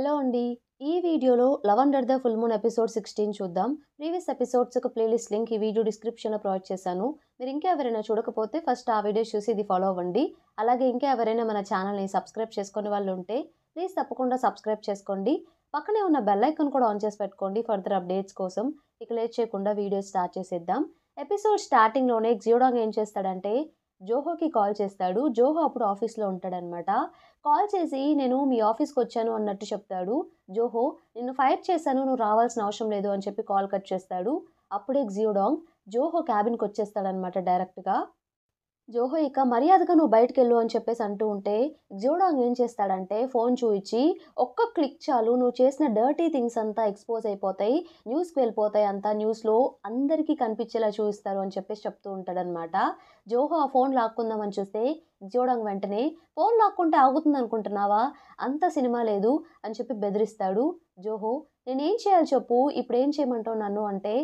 hello అండి ఈ వీడియోలో love under the full moon episode sixteen చూద్దాం ప్రీవియస్ ఎపిసోడ్స్ ఒక ప్లేలిస్ట్ లింక్ ఈ వీడియో డిస్క్రిప్షన్లో ప్రొవైడ్ చేశాను మీరు ఇంకా ఎవరైనా చూడకపోతే ఫస్ట్ ఆ వీడియో చూసి ఇది ఫాలో అవ్వండి అలాగే ఇంకా ఎవరైనా మన ఛానల్ని సబ్స్క్రైబ్ చేసుకునే వాళ్ళు ఉంటే ప్లీజ్ తప్పకుండా సబ్స్క్రైబ్ చేసుకోండి పక్కనే ఉన్న బెల్ ఐకాన్ కూడా ఆన్ చేసి పెట్టుకోండి ఫర్దర్ అప్డేట్స్ కోసం ఇక లేట్ చేయకుండా వీడియో స్టార్ట్ చేసేద్దాం ఎపిసోడ్ స్టార్టింగ్లోనే జియోడాంగ్ ఏం చేస్తాడంటే జోహోకి కాల్ చేస్తాడు జోహో అప్పుడు ఆఫీస్లో ఉంటాడనమాట కాల్ చేసి నేను మీ ఆఫీస్కి వచ్చాను అన్నట్టు చెప్తాడు జోహో నిన్ను ఫైర్ చేశాను నువ్వు రావాల్సిన అవసరం లేదు అని చెప్పి కాల్ కట్ చేస్తాడు అప్పుడే జియోడాంగ్ జోహో క్యాబిన్కి వచ్చేస్తాడనమాట డైరెక్ట్గా జోహో ఇక మర్యాదగా నువ్వు బయటకు వెళ్ళు అని చెప్పేసి అంటూ ఉంటే జోడాంగ్ ఏం చేస్తాడంటే ఫోన్ చూయించి ఒక్క క్లిక్ చాలు నువ్వు చేసిన డర్టీ థింగ్స్ అంతా ఎక్స్పోజ్ అయిపోతాయి న్యూస్కి వెళ్ళిపోతాయి అంతా న్యూస్లో అందరికీ కనిపించేలా చూపిస్తారు అని చెప్పేసి చెప్తూ ఉంటాడనమాట జోహో ఆ ఫోన్ లాక్కుందామని చూస్తే జోడాంగ్ వెంటనే ఫోన్ లాక్కుంటే ఆగుతుంది అనుకుంటున్నావా అంత సినిమా లేదు అని చెప్పి బెదిరిస్తాడు జోహో నేనేం చేయాలి చెప్పు ఇప్పుడు ఏం చేయమంటావు నన్ను అంటే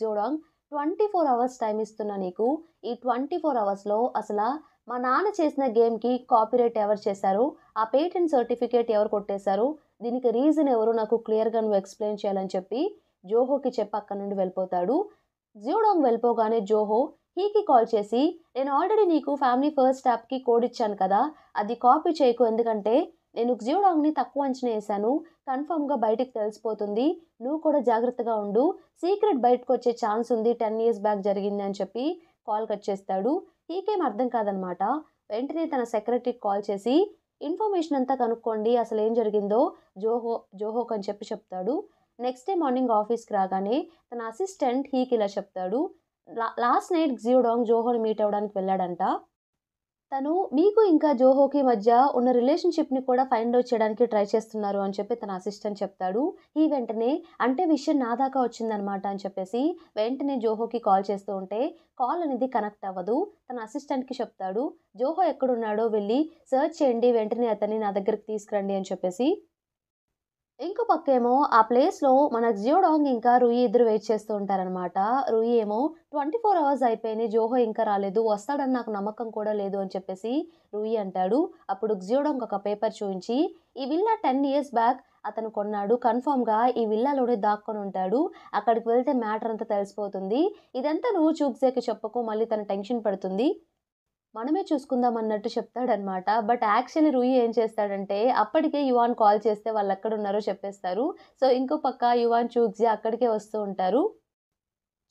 జోడాంగ్ ట్వంటీ ఫోర్ అవర్స్ టైం ఇస్తున్నా నీకు ఈ ట్వంటీ ఫోర్ అవర్స్లో అసలు మా నాన్న చేసిన గేమ్కి కాపీరైట్ ఎవరు చేశారు ఆ పేటెంట్ సర్టిఫికేట్ ఎవరు కొట్టేశారు దీనికి రీజన్ ఎవరు నాకు క్లియర్గా నువ్వు ఎక్స్ప్లెయిన్ చేయాలని చెప్పి జోహోకి చెప్పి అక్కడ నుండి వెళ్ళిపోతాడు జియోడాంగ్ వెళ్ళిపోగానే జోహో హీకి కాల్ చేసి నేను ఆల్రెడీ నీకు ఫ్యామిలీ ఫస్ట్ యాప్కి కోడ్ ఇచ్చాను కదా అది కాపీ చేయకు ఎందుకంటే నేను జియోడాంగ్ని తక్కువ అంచనా వేశాను కన్ఫామ్గా బయటికి తెలిసిపోతుంది నువ్వు కూడా జాగ్రత్తగా ఉండు సీక్రెట్ బయటకు వచ్చే ఛాన్స్ ఉంది టెన్ ఇయర్స్ బ్యాక్ జరిగింది అని చెప్పి కాల్ కట్ చేస్తాడు ఈకేం అర్థం కాదనమాట వెంటనే తన సెక్రటరీకి కాల్ చేసి ఇన్ఫర్మేషన్ అంతా కనుక్కోండి అసలు ఏం జరిగిందో జోహో జోహోక్ అని చెప్పి చెప్తాడు నెక్స్ట్ డే మార్నింగ్ ఆఫీస్కి రాగానే తన అసిస్టెంట్ హీకి ఇలా చెప్తాడు లాస్ట్ నైట్ జియోడాంగ్ జోహోని మీట్ అవ్వడానికి వెళ్ళాడంట తను మీకు ఇంకా జోహోకి మధ్య ఉన్న రిలేషన్షిప్ని కూడా ఫైండ్ అవుట్ చేయడానికి ట్రై చేస్తున్నారు అని చెప్పి తన అసిస్టెంట్ చెప్తాడు ఈ వెంటనే అంటే విషయం నా దాకా వచ్చిందనమాట అని చెప్పేసి వెంటనే జోహోకి కాల్ చేస్తూ ఉంటే కాల్ అనేది కనెక్ట్ అవ్వదు తన అసిస్టెంట్కి చెప్తాడు జోహో ఎక్కడున్నాడో వెళ్ళి సర్చ్ చేయండి వెంటనే అతన్ని నా దగ్గరికి తీసుకురండి అని చెప్పేసి ఇంకో పక్కేమో ఆ ప్లేస్లో మన జియోడాంగ్ ఇంకా రుయి ఇద్దరు వెయిట్ చేస్తూ ఉంటారనమాట రుయి ఏమో ట్వంటీ ఫోర్ అవర్స్ అయిపోయినాయి జోహో ఇంకా రాలేదు వస్తాడని నాకు నమ్మకం కూడా లేదు అని చెప్పేసి రుయి అంటాడు అప్పుడు జియోడాంగ్ ఒక పేపర్ చూపించి ఈ విల్లా టెన్ ఇయర్స్ బ్యాక్ అతను కొన్నాడు కన్ఫామ్గా ఈ విల్లాలోనే దాక్కొని ఉంటాడు అక్కడికి వెళ్తే మ్యాటర్ అంతా తెలిసిపోతుంది ఇదంతా నువ్వు చూక్సేకి చెప్పకు మళ్ళీ తన టెన్షన్ పడుతుంది మనమే చూసుకుందాం అన్నట్టు చెప్తాడనమాట బట్ యాక్చువల్లీ రూయి ఏం చేస్తాడంటే అప్పటికే యువాన్ కాల్ చేస్తే వాళ్ళు ఎక్కడ ఉన్నారో చెప్పేస్తారు సో ఇంకో పక్క యువాన్ చూక్జీ అక్కడికే వస్తూ ఉంటారు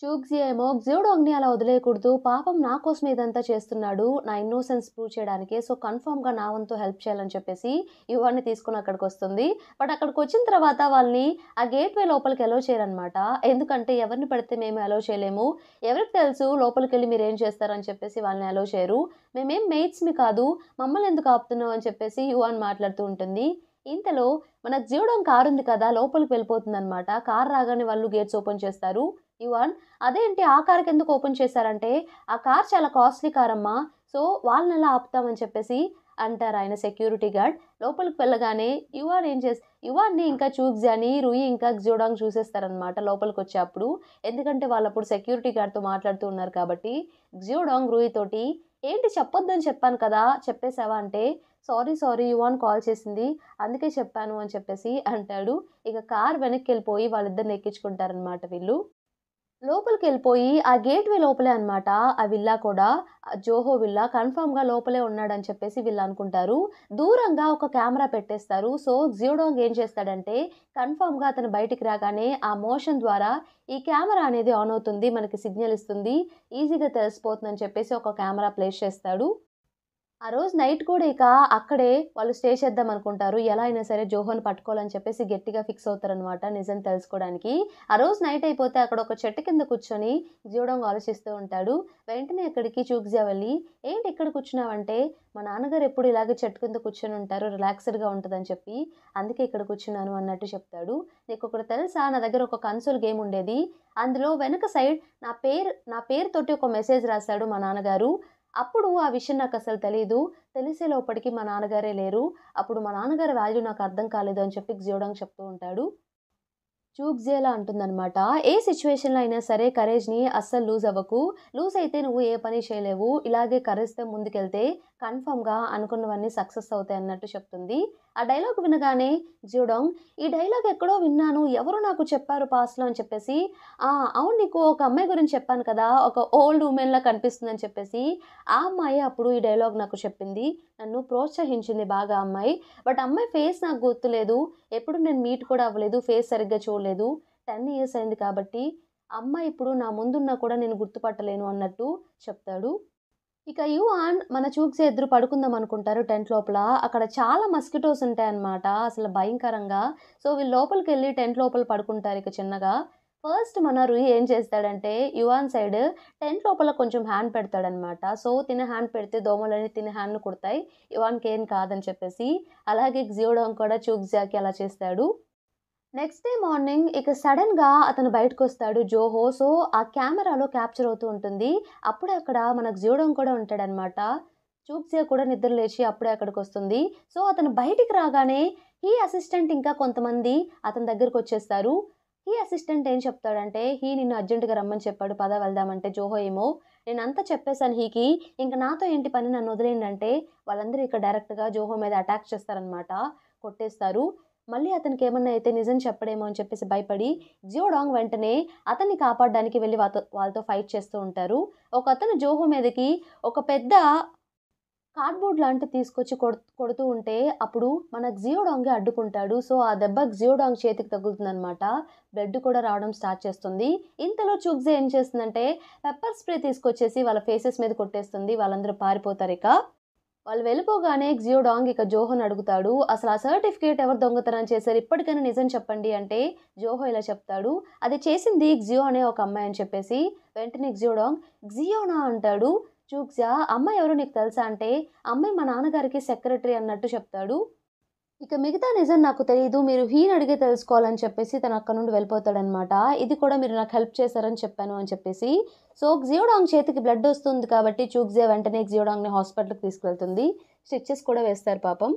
చూక్జి ఏమో జ్యూడోగ్ని అలా వదిలేయకూడదు పాపం నా కోసం ఇదంతా చేస్తున్నాడు నా ఇన్నోసెన్స్ ప్రూవ్ చేయడానికి సో కన్ఫామ్గా నా వంతు హెల్ప్ చేయాలని చెప్పేసి ఇవన్నీ తీసుకుని అక్కడికి వస్తుంది బట్ అక్కడికి వచ్చిన తర్వాత వాళ్ళని ఆ గేట్ వే లోపలికి అలో చేయాలన్నమాట ఎందుకంటే ఎవరిని పడితే మేము అలో చేయలేము ఎవరికి తెలుసు లోపలికి వెళ్ళి మీరు ఏం చేస్తారని చెప్పేసి వాళ్ళని అలో చేయరు మేమేం మేట్స్మి కాదు మమ్మల్ని ఎందుకు ఆపుతున్నాం అని చెప్పేసి యువన్ మాట్లాడుతూ ఉంటుంది ఇంతలో మన జీవడం కారు ఉంది కదా లోపలికి అనమాట కారు రాగానే వాళ్ళు గేట్స్ ఓపెన్ చేస్తారు ఇవాన్ అదేంటి ఆ కార్కి ఎందుకు ఓపెన్ చేశారంటే ఆ కార్ చాలా కాస్ట్లీ కార్ అమ్మా సో వాళ్ళని ఎలా ఆపుతామని చెప్పేసి అంటారు ఆయన సెక్యూరిటీ గార్డ్ లోపలికి వెళ్ళగానే యువాన్ ఏం చేసి యువాన్ని ఇంకా చూగ్జి అని రూయి ఇంకా జోడాంగ్ చూసేస్తారనమాట లోపలికి వచ్చేప్పుడు ఎందుకంటే వాళ్ళు అప్పుడు సెక్యూరిటీ గార్డ్తో మాట్లాడుతూ ఉన్నారు కాబట్టి జోడాంగ్ రుయి తోటి ఏంటి చెప్పొద్దని చెప్పాను కదా చెప్పేసావా అంటే సారీ సారీ యువాన్ కాల్ చేసింది అందుకే చెప్పాను అని చెప్పేసి అంటాడు ఇక కార్ వెనక్కి వెళ్ళిపోయి వాళ్ళిద్దరిని ఎక్కించుకుంటారనమాట వీళ్ళు లోపలికి వెళ్ళిపోయి ఆ గేట్వే లోపలే అనమాట ఆ విల్లా కూడా జోహో విల్లా కన్ఫామ్గా లోపలే ఉన్నాడని చెప్పేసి వీళ్ళు అనుకుంటారు దూరంగా ఒక కెమెరా పెట్టేస్తారు సో జియోడోంగ్ ఏం చేస్తాడంటే కన్ఫామ్గా అతను బయటికి రాగానే ఆ మోషన్ ద్వారా ఈ కెమెరా అనేది ఆన్ అవుతుంది మనకి సిగ్నల్ ఇస్తుంది ఈజీగా తెలిసిపోతుందని చెప్పేసి ఒక కెమెరా ప్లేస్ చేస్తాడు ఆ రోజు నైట్ కూడా ఇక అక్కడే వాళ్ళు స్టే చేద్దాం అనుకుంటారు ఎలా అయినా సరే జోహన్ పట్టుకోవాలని చెప్పేసి గట్టిగా ఫిక్స్ అవుతారనమాట నిజం తెలుసుకోవడానికి ఆ రోజు నైట్ అయిపోతే అక్కడ ఒక చెట్టు కింద కూర్చొని జీవడం ఆలోచిస్తూ ఉంటాడు వెంటనే అక్కడికి చూక్జా వెళ్ళి ఏంటి ఇక్కడ కూర్చున్నావంటే మా నాన్నగారు ఎప్పుడు ఇలాగే చెట్టు కింద కూర్చొని ఉంటారు రిలాక్స్డ్గా ఉంటుందని చెప్పి అందుకే ఇక్కడ కూర్చున్నాను అన్నట్టు చెప్తాడు నీకు ఒకటి తెలుసా నా దగ్గర ఒక కన్సోల్ గేమ్ ఉండేది అందులో వెనక సైడ్ నా పేరు నా పేరుతోటి ఒక మెసేజ్ రాశాడు మా నాన్నగారు అప్పుడు ఆ విషయం నాకు అసలు తెలియదు తెలిసే లోపలికి మా నాన్నగారే లేరు అప్పుడు మా నాన్నగారి వాల్యూ నాకు అర్థం కాలేదు అని చెప్పి జియోడంగ్ చెప్తూ ఉంటాడు చూబ్జేలా అంటుందనమాట ఏ సిచ్యువేషన్లో అయినా సరే కరేజ్ని అస్సలు లూజ్ అవ్వకు లూజ్ అయితే నువ్వు ఏ పని చేయలేవు ఇలాగే కరేజ్తో ముందుకెళ్తే కన్ఫామ్గా అనుకున్నవన్నీ సక్సెస్ అవుతాయి అన్నట్టు చెప్తుంది ఆ డైలాగ్ వినగానే జ్యూడోంగ్ ఈ డైలాగ్ ఎక్కడో విన్నాను ఎవరు నాకు చెప్పారు పాస్లో అని చెప్పేసి అవును నీకు ఒక అమ్మాయి గురించి చెప్పాను కదా ఒక ఓల్డ్ ఉమెన్లా కనిపిస్తుందని చెప్పేసి ఆ అమ్మాయి అప్పుడు ఈ డైలాగ్ నాకు చెప్పింది నన్ను ప్రోత్సహించింది బాగా అమ్మాయి బట్ అమ్మాయి ఫేస్ నాకు గుర్తులేదు ఎప్పుడు నేను మీట్ కూడా అవ్వలేదు ఫేస్ సరిగ్గా చూడలేదు టెన్ ఇయర్స్ అయింది కాబట్టి అమ్మాయి ఇప్పుడు నా ముందున్నా కూడా నేను గుర్తుపట్టలేను అన్నట్టు చెప్తాడు ఇక యువాన్ మన చూక్స్ ఎదురు పడుకుందాం అనుకుంటారు టెంట్ లోపల అక్కడ చాలా మస్కిటోస్ ఉంటాయన్నమాట అసలు భయంకరంగా సో వీళ్ళు లోపలికి వెళ్ళి టెంట్ లోపల పడుకుంటారు ఇక చిన్నగా ఫస్ట్ మన రుయి ఏం చేస్తాడంటే యువాన్ సైడ్ టెంట్ లోపల కొంచెం హ్యాండ్ పెడతాడనమాట సో తిన హ్యాండ్ పెడితే దోమలని తిన హ్యాండ్ను కుడతాయి యువాన్కి ఏం కాదని చెప్పేసి అలాగే జియోడాంగ్ కూడా చూక్జాకి అలా చేస్తాడు నెక్స్ట్ డే మార్నింగ్ ఇక సడన్గా అతను బయటకు వస్తాడు జోహో సో ఆ కెమెరాలో క్యాప్చర్ అవుతూ ఉంటుంది అప్పుడే అక్కడ మనకు జీవడం కూడా ఉంటాడనమాట చూప్సియా కూడా నిద్ర లేచి అప్పుడే అక్కడికి వస్తుంది సో అతను బయటికి రాగానే హీ అసిస్టెంట్ ఇంకా కొంతమంది అతని దగ్గరకు వచ్చేస్తారు హీ అసిస్టెంట్ ఏం చెప్తాడంటే హీ నిన్ను అర్జెంటుగా రమ్మని చెప్పాడు పద వెళ్దామంటే జోహో ఏమో నేను అంతా చెప్పేశాను హీకి ఇంకా నాతో ఏంటి పని నన్ను వదిలేందంటే వాళ్ళందరూ ఇక డైరెక్ట్గా జోహో మీద అటాక్ చేస్తారనమాట కొట్టేస్తారు మళ్ళీ అతనికి ఏమన్నా అయితే నిజం చెప్పడేమో అని చెప్పేసి భయపడి జియోడాంగ్ వెంటనే అతన్ని కాపాడడానికి వెళ్ళి వాళ్ళతో వాళ్ళతో ఫైట్ చేస్తూ ఉంటారు ఒక అతను జోహో మీదకి ఒక పెద్ద కార్డ్బోర్డ్ లాంటివి తీసుకొచ్చి కొడు కొడుతూ ఉంటే అప్పుడు మన జియోడాంగే అడ్డుకుంటాడు సో ఆ దెబ్బ జియోడాంగ్ చేతికి తగులుతుందనమాట బ్లడ్ కూడా రావడం స్టార్ట్ చేస్తుంది ఇంతలో చుగ్జే ఏం చేస్తుందంటే పెప్పర్ స్ప్రే తీసుకొచ్చేసి వాళ్ళ ఫేసెస్ మీద కొట్టేస్తుంది వాళ్ళందరూ పారిపోతారు ఇక వాళ్ళు వెళ్ళిపోగానే జియోడాంగ్ ఇక జోహోని అడుగుతాడు అసలు ఆ సర్టిఫికేట్ ఎవరు దొంగతనం చేశారు ఇప్పటికైనా నిజం చెప్పండి అంటే జోహో ఇలా చెప్తాడు అది చేసింది జియో అనే ఒక అమ్మాయి అని చెప్పేసి వెంటనే జియోడాంగ్ జియోనా అంటాడు చూక్సా అమ్మాయి ఎవరో నీకు తెలుసా అంటే అమ్మాయి మా నాన్నగారికి సెక్రటరీ అన్నట్టు చెప్తాడు ఇక మిగతా నిజం నాకు తెలియదు మీరు హీన్ అడిగే తెలుసుకోవాలని చెప్పేసి తను అక్కడ నుండి వెళ్ళిపోతాడనమాట ఇది కూడా మీరు నాకు హెల్ప్ చేశారని చెప్పాను అని చెప్పేసి సో జియోడాంగ్ చేతికి బ్లడ్ వస్తుంది కాబట్టి చూక్జే వెంటనే జియోడాంగ్ని హాస్పిటల్కి తీసుకువెళ్తుంది స్టిచ్చెస్ కూడా వేస్తారు పాపం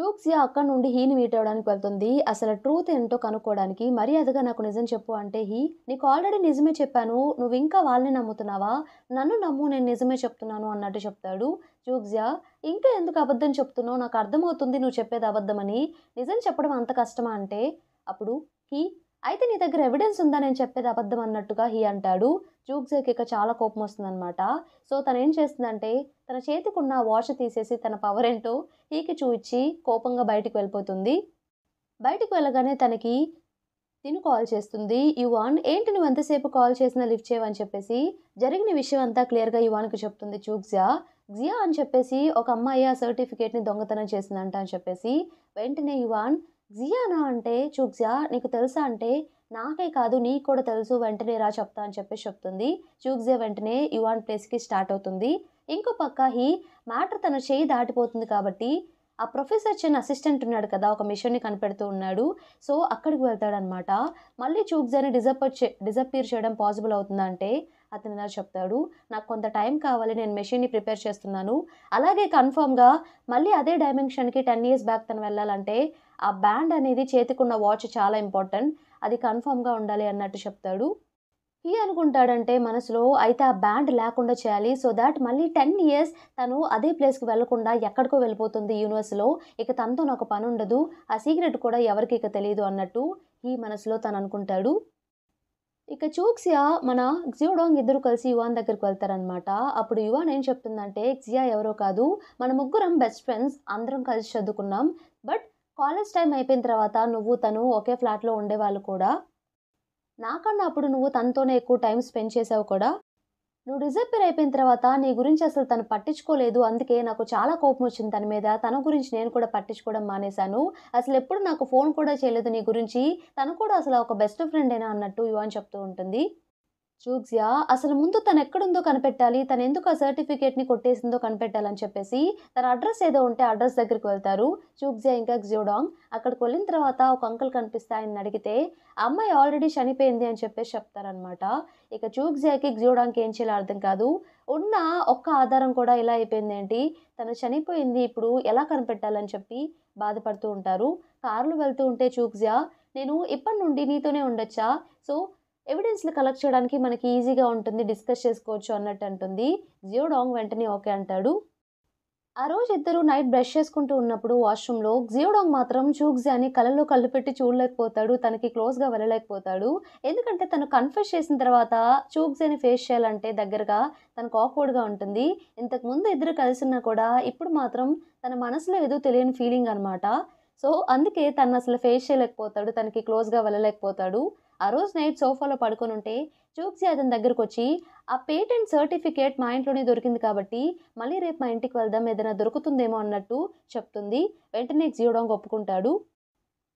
చూక్సియా అక్కడ నుండి హీని మీట్ అవ్వడానికి వెళ్తుంది అసలు ట్రూత్ ఏంటో కనుక్కోవడానికి మర్యాదగా నాకు నిజం చెప్పు అంటే హీ నీకు ఆల్రెడీ నిజమే చెప్పాను నువ్వు ఇంకా వాళ్ళని నమ్ముతున్నావా నన్ను నమ్ము నేను నిజమే చెప్తున్నాను అన్నట్టు చెప్తాడు జూగ్జియా ఇంకా ఎందుకు అబద్ధం చెప్తున్నావు నాకు అర్థమవుతుంది నువ్వు చెప్పేది అబద్ధమని నిజం చెప్పడం అంత కష్టమా అంటే అప్పుడు హీ అయితే నీ దగ్గర ఎవిడెన్స్ ఉందా నేను చెప్పేది అబద్ధం అన్నట్టుగా హీ అంటాడు జూక్జేకి ఇక చాలా కోపం వస్తుందన్నమాట సో తను ఏం చేస్తుందంటే తన చేతికున్న వాచ్ తీసేసి తన పవర్ ఏంటో హీకి చూపించి కోపంగా బయటికి వెళ్ళిపోతుంది బయటికి వెళ్ళగానే తనకి తిను కాల్ చేస్తుంది యువాన్ ఏంటి నువ్వు ఎంతసేపు కాల్ చేసినా లిఫ్ట్ చేయవని చెప్పేసి జరిగిన విషయం అంతా క్లియర్గా యువాన్కి చెప్తుంది చూక్జా జియా అని చెప్పేసి ఒక అమ్మాయి ఆ సర్టిఫికేట్ని దొంగతనం చేసిందంట అని చెప్పేసి వెంటనే యువాన్ జియానా అంటే చూక్సియా నీకు తెలుసా అంటే నాకే కాదు నీకు కూడా తెలుసు వెంటనే రా చెప్తా అని చెప్పేసి చెప్తుంది చూక్సియా వెంటనే యువాన్ ప్లేస్కి స్టార్ట్ అవుతుంది ఇంకో పక్క హీ మ్యాటర్ తన చేయి దాటిపోతుంది కాబట్టి ఆ ప్రొఫెసర్ చిన్న అసిస్టెంట్ ఉన్నాడు కదా ఒక మిషన్ని కనిపెడుతూ ఉన్నాడు సో అక్కడికి వెళ్తాడనమాట మళ్ళీ చూప్జాని డిజపర్ చే డిజపీర్ చేయడం పాసిబుల్ అవుతుందంటే అతను ఇలా చెప్తాడు నాకు కొంత టైం కావాలి నేను మెషిన్ని ప్రిపేర్ చేస్తున్నాను అలాగే కన్ఫామ్గా మళ్ళీ అదే డైమెన్షన్కి టెన్ ఇయర్స్ బ్యాక్ తను వెళ్ళాలంటే ఆ బ్యాండ్ అనేది చేతికున్న వాచ్ చాలా ఇంపార్టెంట్ అది కన్ఫామ్గా ఉండాలి అన్నట్టు చెప్తాడు ఈ అనుకుంటాడంటే మనసులో అయితే ఆ బ్యాండ్ లేకుండా చేయాలి సో దాట్ మళ్ళీ టెన్ ఇయర్స్ తను అదే ప్లేస్కి వెళ్ళకుండా ఎక్కడికో వెళ్ళిపోతుంది యూనివర్స్లో ఇక తనతో నాకు పని ఉండదు ఆ సీక్రెట్ కూడా ఎవరికి ఇక తెలియదు అన్నట్టు ఈ మనసులో తను అనుకుంటాడు ఇక చూక్సియా మన జియోడాంగ్ ఇద్దరు కలిసి యువాన్ దగ్గరికి వెళ్తారనమాట అప్పుడు యువాన్ ఏం చెప్తుందంటే జియా ఎవరో కాదు మన ముగ్గురం బెస్ట్ ఫ్రెండ్స్ అందరం కలిసి చదువుకున్నాం బట్ కాలేజ్ టైం అయిపోయిన తర్వాత నువ్వు తను ఒకే ఫ్లాట్లో ఉండేవాళ్ళు కూడా నాకన్నా అప్పుడు నువ్వు తనతోనే ఎక్కువ టైం స్పెండ్ చేసావు కూడా నువ్వు డిజపేర్ అయిపోయిన తర్వాత నీ గురించి అసలు తను పట్టించుకోలేదు అందుకే నాకు చాలా కోపం వచ్చింది తన మీద తన గురించి నేను కూడా పట్టించుకోవడం మానేశాను అసలు ఎప్పుడు నాకు ఫోన్ కూడా చేయలేదు నీ గురించి తను కూడా అసలు ఒక బెస్ట్ ఫ్రెండ్ అయినా అన్నట్టు యువన్ చెప్తూ ఉంటుంది జూగ్జియా అసలు ముందు తను ఎక్కడుందో కనిపెట్టాలి తను ఎందుకు ఆ సర్టిఫికేట్ని కొట్టేసిందో కనిపెట్టాలని చెప్పేసి తన అడ్రస్ ఏదో ఉంటే అడ్రస్ దగ్గరికి వెళ్తారు జూగ్జియా ఇంకా జ్యూడాంగ్ అక్కడికి వెళ్ళిన తర్వాత ఒక అంకుల్ కనిపిస్తే ఆయన అడిగితే అమ్మాయి ఆల్రెడీ చనిపోయింది అని చెప్పేసి చెప్తారనమాట ఇక జూగ్జియాకి జ్యూడాంగ్కి ఏం చేయాలో అర్థం కాదు ఉన్న ఒక్క ఆధారం కూడా ఇలా అయిపోయింది ఏంటి తను చనిపోయింది ఇప్పుడు ఎలా కనిపెట్టాలని చెప్పి బాధపడుతూ ఉంటారు కారులు వెళ్తూ ఉంటే చూగ్జా నేను ఇప్పటి నుండి నీతోనే ఉండొచ్చా సో ఎవిడెన్స్లు కలెక్ట్ చేయడానికి మనకి ఈజీగా ఉంటుంది డిస్కస్ చేసుకోవచ్చు అన్నట్టు అంటుంది జియోడాంగ్ వెంటనే ఓకే అంటాడు ఆ రోజు ఇద్దరు నైట్ బ్రష్ చేసుకుంటూ ఉన్నప్పుడు వాష్రూమ్లో జియోడాంగ్ మాత్రం చూగ్జి అని కళ్ళలో కళ్ళు పెట్టి చూడలేకపోతాడు తనకి క్లోజ్గా వెళ్ళలేకపోతాడు ఎందుకంటే తను కన్ఫ్యూజ్ చేసిన తర్వాత అని ఫేస్ చేయాలంటే దగ్గరగా తనకు ఆక్వర్డ్గా ఉంటుంది ఇంతకుముందు ఇద్దరు కలిసి ఉన్నా కూడా ఇప్పుడు మాత్రం తన మనసులో ఏదో తెలియని ఫీలింగ్ అనమాట సో అందుకే తను అసలు ఫేస్ చేయలేకపోతాడు తనకి క్లోజ్గా వెళ్ళలేకపోతాడు ఆ రోజు నైట్ సోఫాలో పడుకొని ఉంటే చూక్సి అతని దగ్గరకు వచ్చి ఆ పేటెంట్ సర్టిఫికేట్ మా ఇంట్లోనే దొరికింది కాబట్టి మళ్ళీ రేపు మా ఇంటికి వెళ్దాం ఏదైనా దొరుకుతుందేమో అన్నట్టు చెప్తుంది వెంటనే జీవడం ఒప్పుకుంటాడు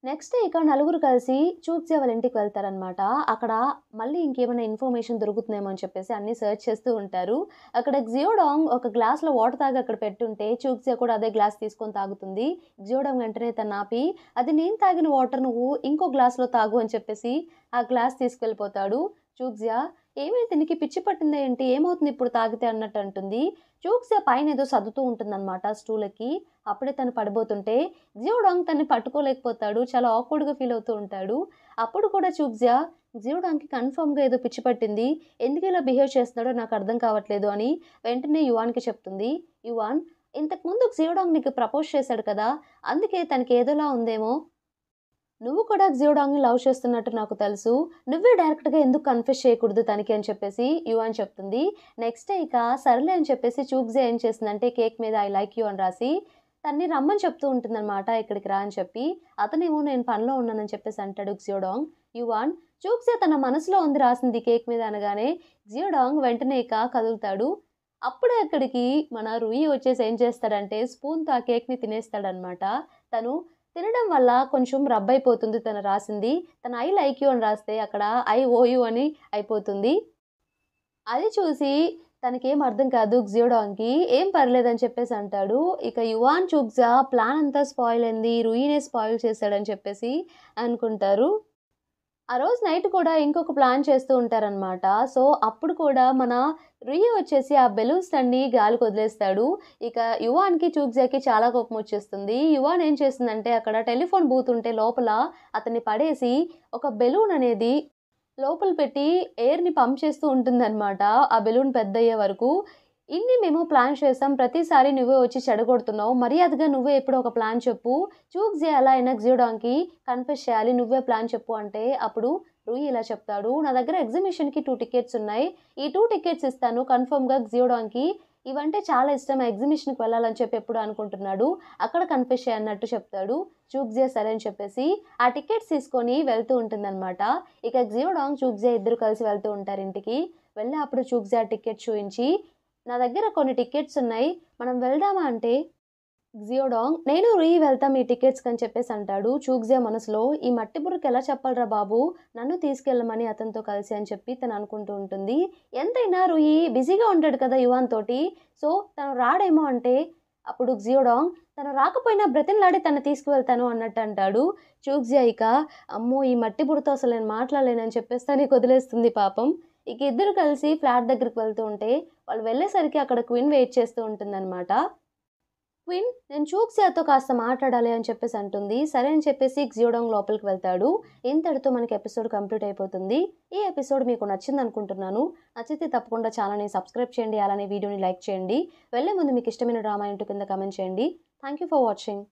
నెక్స్ట్ ఇక నలుగురు కలిసి చూక్సే వాళ్ళ ఇంటికి వెళ్తారనమాట అక్కడ మళ్ళీ ఇంకేమైనా ఇన్ఫర్మేషన్ దొరుకుతుందేమో అని చెప్పేసి అన్నీ సర్చ్ చేస్తూ ఉంటారు అక్కడ జియోడాంగ్ ఒక గ్లాస్లో వాటర్ తాగి అక్కడ పెట్టుంటే చూక్సే కూడా అదే గ్లాస్ తీసుకొని తాగుతుంది జియోడాంగ్ వెంటనే తను ఆపి అది నేను తాగిన వాటర్ నువ్వు ఇంకో గ్లాస్లో తాగు అని చెప్పేసి ఆ గ్లాస్ తీసుకెళ్ళిపోతాడు చూప్జియా ఏమైతే నీకు పిచ్చి పట్టింది ఏంటి ఏమవుతుంది ఇప్పుడు తాగితే అన్నట్టు అంటుంది చూసే పైన ఏదో సర్దుతూ ఉంటుందన్నమాట స్టూలకి అప్పుడే తను పడిపోతుంటే జియోడాంగ్ తన్ని పట్టుకోలేకపోతాడు చాలా ఆక్వర్డ్గా ఫీల్ అవుతూ ఉంటాడు అప్పుడు కూడా చూక్జా జియోడాంగ్కి కన్ఫర్మ్గా ఏదో పిచ్చి పట్టింది ఎందుకు ఇలా బిహేవ్ చేస్తున్నాడో నాకు అర్థం కావట్లేదు అని వెంటనే యువాన్కి చెప్తుంది యువాన్ ఇంతకుముందు జియోడాంగ్ నీకు ప్రపోజ్ చేశాడు కదా అందుకే తనకి ఏదోలా ఉందేమో నువ్వు కూడా జియోడాంగ్ని లవ్ చేస్తున్నట్టు నాకు తెలుసు నువ్వే డైరెక్ట్గా ఎందుకు కన్ఫ్యూజ్ చేయకూడదు తనకి అని చెప్పేసి యు అని చెప్తుంది నెక్స్ట్ ఇక సర్లే అని చెప్పేసి చూక్జే ఏం చేసిందంటే కేక్ మీద ఐ లైక్ యూ అని రాసి తన్ని రమ్మని చెప్తూ ఉంటుందన్నమాట ఇక్కడికి రా అని చెప్పి అతనేమో నేను పనిలో ఉన్నానని చెప్పేసి అంటాడు జియోడాంగ్ యువాన్ చూక్సే తన మనసులో ఉంది రాసింది కేక్ మీద అనగానే జియోడాంగ్ వెంటనే ఇక కదులుతాడు అప్పుడే అక్కడికి మన రుయి వచ్చేసి ఏం చేస్తాడంటే స్పూన్తో ఆ కేక్ని తినేస్తాడనమాట తను తినడం వల్ల కొంచెం రబ్ అయిపోతుంది తను రాసింది తన ఐ లైక్ యూ అని రాస్తే అక్కడ ఐ ఓయు అని అయిపోతుంది అది చూసి తనకేం అర్థం కాదు జియోడాన్కి ఏం పర్లేదని చెప్పేసి అంటాడు ఇక యువాన్ చూక్జా ప్లాన్ అంతా స్పాయిల్ అయింది రూయినే స్పాయిల్ చేశాడని చెప్పేసి అనుకుంటారు ఆ రోజు నైట్ కూడా ఇంకొక ప్లాన్ చేస్తూ ఉంటారనమాట సో అప్పుడు కూడా మన రుయ్య వచ్చేసి ఆ బెలూన్స్ అన్ని గాలికి వదిలేస్తాడు ఇక యువాన్కి చూగ్జాకి చాలా కోపం వచ్చేస్తుంది యువాన్ ఏం చేస్తుందంటే అక్కడ టెలిఫోన్ బూత్ ఉంటే లోపల అతన్ని పడేసి ఒక బెలూన్ అనేది లోపల పెట్టి ఎయిర్ని పంప్ చేస్తూ ఉంటుందన్నమాట ఆ బెలూన్ పెద్ద అయ్యే వరకు ఇన్ని మేము ప్లాన్ చేస్తాం ప్రతిసారి నువ్వే వచ్చి చెడగొడుతున్నావు మర్యాదగా నువ్వే ఎప్పుడు ఒక ప్లాన్ చెప్పు చూక్జే అలా అయినా చేయడానికి కన్ఫ్యూస్ చేయాలి నువ్వే ప్లాన్ చెప్పు అంటే అప్పుడు రూయి ఇలా చెప్తాడు నా దగ్గర ఎగ్జిబిషన్కి టూ టికెట్స్ ఉన్నాయి ఈ టూ టికెట్స్ ఇస్తాను కన్ఫర్మ్గా జియోడాన్కి ఇవంటే చాలా ఇష్టం ఎగ్జిబిషన్కి వెళ్ళాలని చెప్పి ఎప్పుడు అనుకుంటున్నాడు అక్కడ కన్ఫ్యూస్ చేయన్నట్టు చెప్తాడు చూబ్జే సరే అని చెప్పేసి ఆ టికెట్స్ తీసుకొని వెళ్తూ ఉంటుందన్నమాట ఇక జియోడాంగ్ చూబ్జే ఇద్దరు కలిసి వెళ్తూ ఉంటారు ఇంటికి వెళ్ళి అప్పుడు చూబ్జే ఆ టికెట్ చూపించి నా దగ్గర కొన్ని టికెట్స్ ఉన్నాయి మనం వెళ్దామా అంటే జియోడాంగ్ నేను రీ వెళ్తాం ఈ టికెట్స్కి అని చెప్పేసి అంటాడు చూగ్జే మనసులో ఈ మట్టి బుర్రకు ఎలా చెప్పాలరా బాబు నన్ను తీసుకెళ్ళమని అతనితో కలిసి అని చెప్పి తను అనుకుంటూ ఉంటుంది ఎంతైనా రుయి బిజీగా ఉంటాడు కదా యువాన్ తోటి సో తను రాడేమో అంటే అప్పుడు జియోడాంగ్ తను రాకపోయినా బ్రతిన్లాడి తను తీసుకువెళ్తాను అన్నట్టు అంటాడు చూగ్జే ఇక అమ్మో ఈ మట్టి బుర్రతో అసలు నేను మాట్లాడలేనని చెప్పేసి తనకి వదిలేస్తుంది పాపం ఇక ఇద్దరు కలిసి ఫ్లాట్ దగ్గరికి వెళ్తూ ఉంటే వాళ్ళు వెళ్ళేసరికి అక్కడ క్విన్ వెయిట్ చేస్తూ ఉంటుందన్నమాట క్విన్ నేను చూక్సియాతో కాస్త మాట్లాడాలి అని చెప్పేసి అంటుంది సరే అని చెప్పేసి జియోడోంగ్ లోపలికి వెళ్తాడు ఇంతటితో మనకి ఎపిసోడ్ కంప్లీట్ అయిపోతుంది ఈ ఎపిసోడ్ మీకు నచ్చింది అనుకుంటున్నాను నచ్చితే తప్పకుండా ఛానల్ని సబ్స్క్రైబ్ చేయండి అలానే వీడియోని లైక్ చేయండి వెళ్ళే ముందు మీకు ఇష్టమైన డ్రామా ఇంటి కింద కమెంట్ చేయండి థ్యాంక్ యూ ఫర్ వాచింగ్